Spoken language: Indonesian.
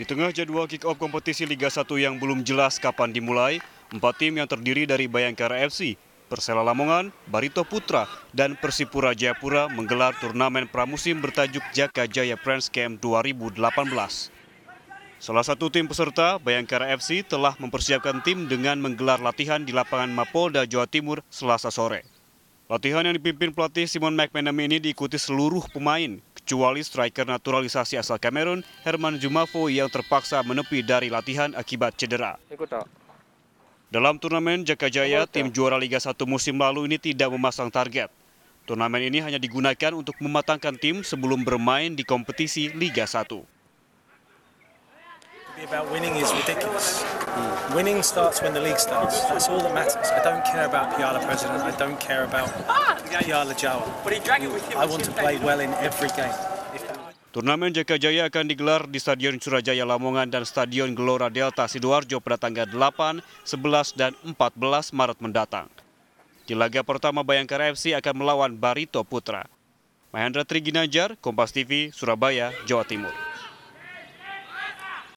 Di tengah jadwal kick-off kompetisi Liga 1 yang belum jelas kapan dimulai, empat tim yang terdiri dari Bayangkara FC, Persela Lamongan, Barito Putra, dan Persipura Jayapura menggelar turnamen pramusim bertajuk Jaka Jaya Prince Camp 2018. Salah satu tim peserta, Bayangkara FC, telah mempersiapkan tim dengan menggelar latihan di lapangan Mapolda, Jawa Timur, selasa sore. Latihan yang dipimpin pelatih Simon McManamy ini diikuti seluruh pemain, kecuali striker naturalisasi asal Kamerun Herman Jumafo yang terpaksa menepi dari latihan akibat cedera. Dalam turnamen Jaka Jaya, tim juara Liga 1 musim lalu ini tidak memasang target. Turnamen ini hanya digunakan untuk mematangkan tim sebelum bermain di kompetisi Liga 1. Winning starts when the league starts. That's all that matters. I don't care about Piala President. I don't care about Piala Jawa. But he dragged it with him. I want to play well in every game. Turnamen Jaka Jaya akan digelar di Stadion Surajaya Lamongan dan Stadion Gelora Delta Sidoarjo pada tanggal 8, 11, dan 14 Maret mendatang. Di laga pertama Bayangkara FC akan melawan Barito Putra. Mahendra Triginajar, Kompas TV, Surabaya, Jawa Timur.